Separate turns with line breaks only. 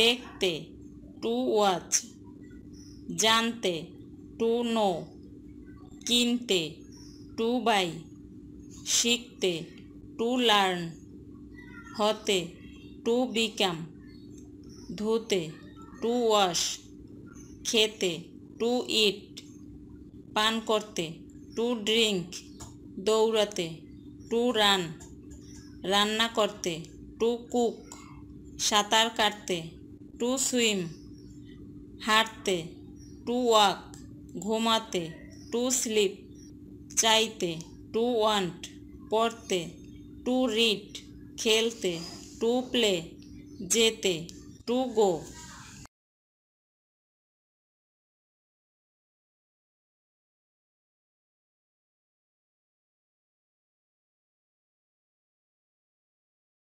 দেখতে to watch জানতে to know কিনতে টু বাই শিখতে টু লার্ন হতে টু বিকাম ধুতে টু ওয়াশ খেতে টু ইট পান করতে টু ড্রিঙ্ক দৌড়াতে টু রান রান্না করতে টু কুক সাঁতার কাটতে টু সুইম হাঁটতে টু ওয়াক ঘুমাতে টু স্লিপ চাইতে টু ওয়ান্ট পড়তে টু রিড খেলতে টু প্লে যেতে
টু গো